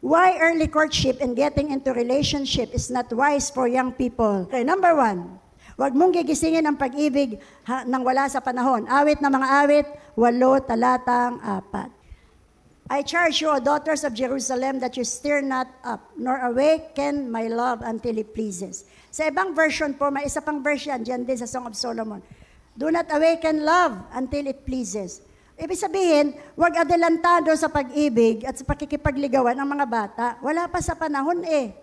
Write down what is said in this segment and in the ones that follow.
why early courtship and getting into relationship is not wise for young people. Okay, number one, Huwag mong gigisingin ang pag-ibig ha, nang wala sa panahon. Awit na mga awit, walo talatang apat. I charge you, O daughters of Jerusalem, that you stir not up, nor awaken my love until it pleases. Sa ibang version po, may isa pang version dyan din sa Song of Solomon. Do not awaken love until it pleases. Ibig sabihin, huwag adelantado sa pag-ibig at sa pakikipagligawan ng mga bata. Wala pa sa panahon eh.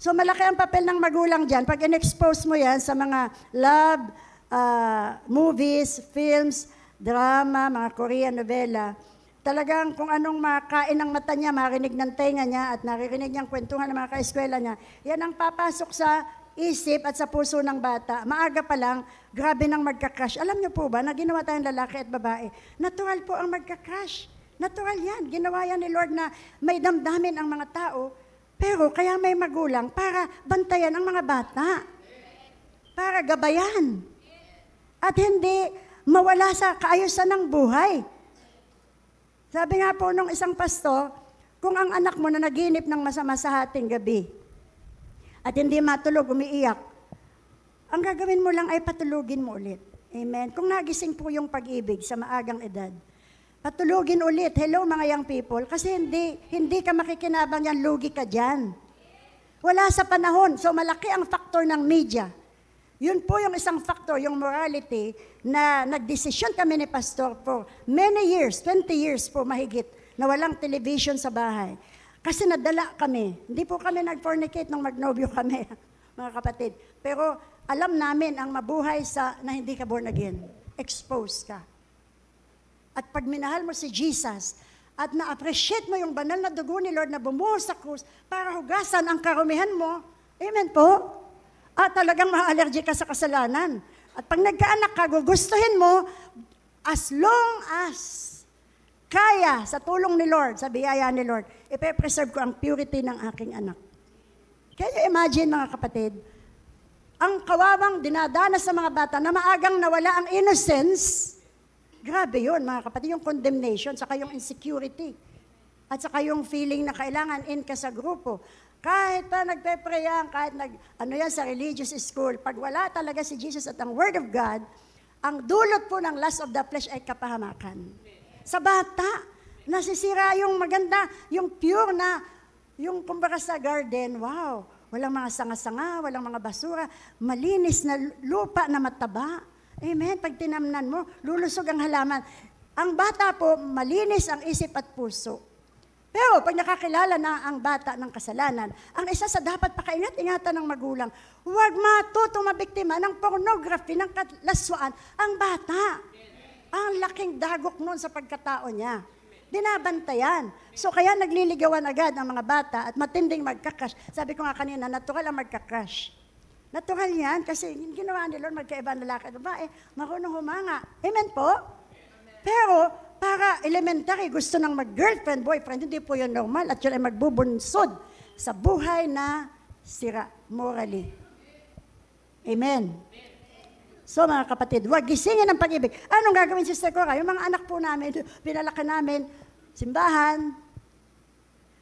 So malaki ang papel ng magulang dyan. Pag in-expose mo yan sa mga love, uh, movies, films, drama, mga Korean novela, talagang kung anong makain ng mata niya, marinig ng tenga niya, at naririnig niyang kwentuhan ng mga kaeskwela niya, yan ang papasok sa isip at sa puso ng bata, maaga pa lang, grabe nang magka-crush. Alam niyo po ba, na ginawa tayong lalaki at babae, natural po ang magka-crush. Natural yan. Ginawa yan ni Lord na may damdamin ang mga tao, pero kaya may magulang para bantayan ang mga bata. Para gabayan. At hindi mawala sa kaayusan ng buhay. Sabi nga po nung isang pasto, kung ang anak mo na naginip ng masama sa hating gabi, at hindi matulog, umiiyak, ang gagawin mo lang ay patulogin mo ulit. Amen. Kung nagising po yung pag-ibig sa maagang edad, patulogin ulit. Hello mga young people. Kasi hindi, hindi ka makikinabang yan, lugi ka dyan. Wala sa panahon. So malaki ang factor ng media. Yun po yung isang factor, yung morality, na nagdesisyon kami ni Pastor for many years, 20 years po mahigit, na walang television sa bahay. Kasi nadala kami. Hindi po kami nag-fornicate nung magnobyo kami, mga kapatid. Pero alam namin ang mabuhay sa na hindi ka born again. Exposed ka. At pag minahal mo si Jesus, at na-appreciate mo yung banal na dugo ni Lord na bumuhos sa krus para hugasan ang karumihan mo, amen po, at talagang ma-allergy ka sa kasalanan. At pag nagkaanak ka, gugustuhin mo, as long as kaya sa tulong ni Lord, sa biyaya ni Lord, ipe-preserve ko ang purity ng aking anak. Can you imagine mga kapatid, ang kawawang dinadanas sa mga bata na maagang nawala ang innocence, grabe yun mga kapatid, yung condemnation, saka yung insecurity, at saka yung feeling na kailangan in ka sa grupo. Kahit pa nagpe-pray kahit nag, ano yan sa religious school, pag wala talaga si Jesus at ang Word of God, ang dulot po ng lust of the flesh ay kapahamakan sa bata. Nasisira yung maganda, yung pure na, yung kumbaga sa garden, wow, walang mga sanga-sanga, walang mga basura, malinis na lupa na mataba. Amen. Pag tinamnan mo, lulusog ang halaman. Ang bata po, malinis ang isip at puso. Pero pag nakakilala na ang bata ng kasalanan, ang isa sa dapat pakaingat-ingatan ng magulang, huwag matutong mabiktima ng pornography, ng kalaswaan, ang bata. Ang laking dagok noon sa pagkatao niya. Dinabantayan. So kaya nagliligawan agad ang mga bata at matinding magkakash. Sabi ko nga kanina, natural ang magkakash. Natural yan kasi ginawa ni Lord magkaiba ang lalaki at babae, marunong humanga. Amen po? Pero para elementary, gusto ng mag-girlfriend, boyfriend, hindi po yun normal at yun ay magbubunsod sa buhay na sira morally. Amen. Amen. So mga kapatid, wag gisingin ng pag-ibig. Anong gagawin sister ko? Yung mga anak po namin, pinalaki namin, simbahan,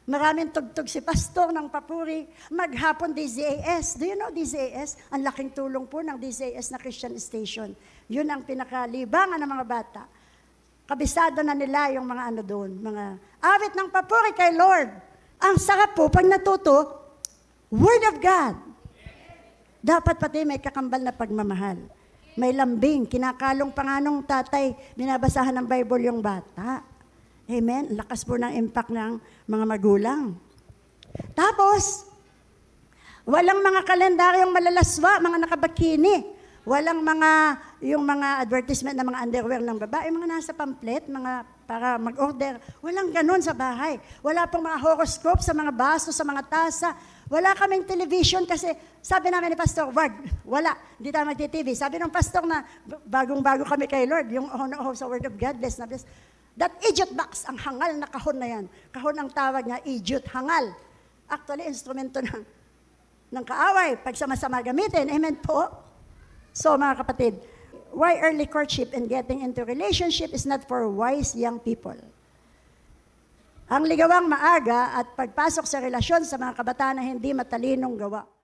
maraming tugtog si pastor ng papuri, maghapon DZAS. Do you know DZAS? Ang laking tulong po ng DZAS na Christian Station. Yun ang pinakalibangan ng mga bata. Kabisado na nila yung mga ano doon, mga awit ng papuri kay Lord. Ang sarap po pag natuto, Word of God. Dapat pati may kakambal na pagmamahal may lambing, kinakalong panganong tatay, binabasahan ng Bible yung bata. Amen? Lakas po ng impact ng mga magulang. Tapos, walang mga kalendaryong malalaswa, mga nakabakini. Walang mga, yung mga advertisement ng mga underwear ng babae, mga nasa pamplet, mga para mag-order. Walang ganun sa bahay. Wala pong mga horoscope sa mga baso, sa mga tasa. Wala kaming television kasi sabi namin ni Pastor, wag, wala, hindi tayo magti-TV. Sabi ng Pastor na bagong-bago kami kay Lord, yung oh oh, sa Word of God, bless na bless. That idiot box, ang hangal na kahon na yan. Kahon ang tawag niya, idiot, hangal. Actually, instrumento ng, ng kaaway. Pag sama-sama gamitin, amen po. So, mga kapatid, why early courtship and getting into relationship is not for wise young people. Ang ligawang maaga at pagpasok sa relasyon sa mga kabataan na hindi matalinong gawa.